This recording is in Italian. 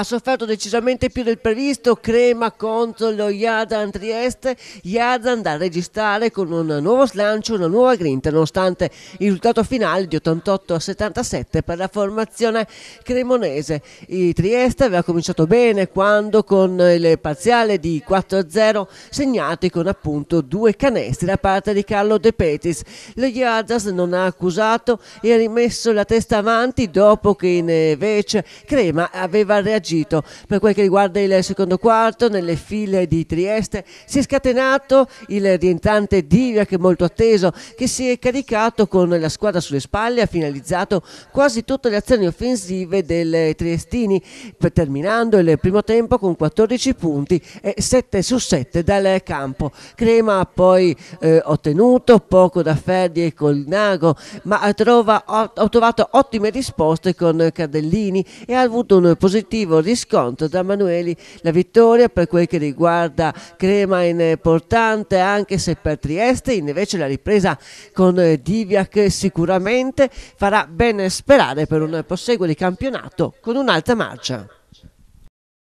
ha sofferto decisamente più del previsto Crema contro lo Jazan Trieste Jazan da registrare con un nuovo slancio una nuova grinta nonostante il risultato finale di 88 a 77 per la formazione cremonese il Trieste aveva cominciato bene quando con il parziale di 4-0 segnati con appunto due canestri da parte di Carlo De Petis lo Jazan non ha accusato e ha rimesso la testa avanti dopo che eh, invece Crema aveva reagito reagito. Per quel che riguarda il secondo quarto, nelle file di Trieste si è scatenato il rientrante Diviac molto atteso che si è caricato con la squadra sulle spalle ha finalizzato quasi tutte le azioni offensive del Triestini terminando il primo tempo con 14 punti e 7 su 7 dal campo. Crema ha poi eh, ottenuto poco da Ferdi e Colnago ma trova, ha trovato ottime risposte con Cardellini e ha avuto un positivo riscontro da Manueli La Vittoria per quel che riguarda Crema è importante eh, anche se per Trieste invece la ripresa con eh, Diviac sicuramente farà ben sperare per un proseguo di campionato con un'alta marcia.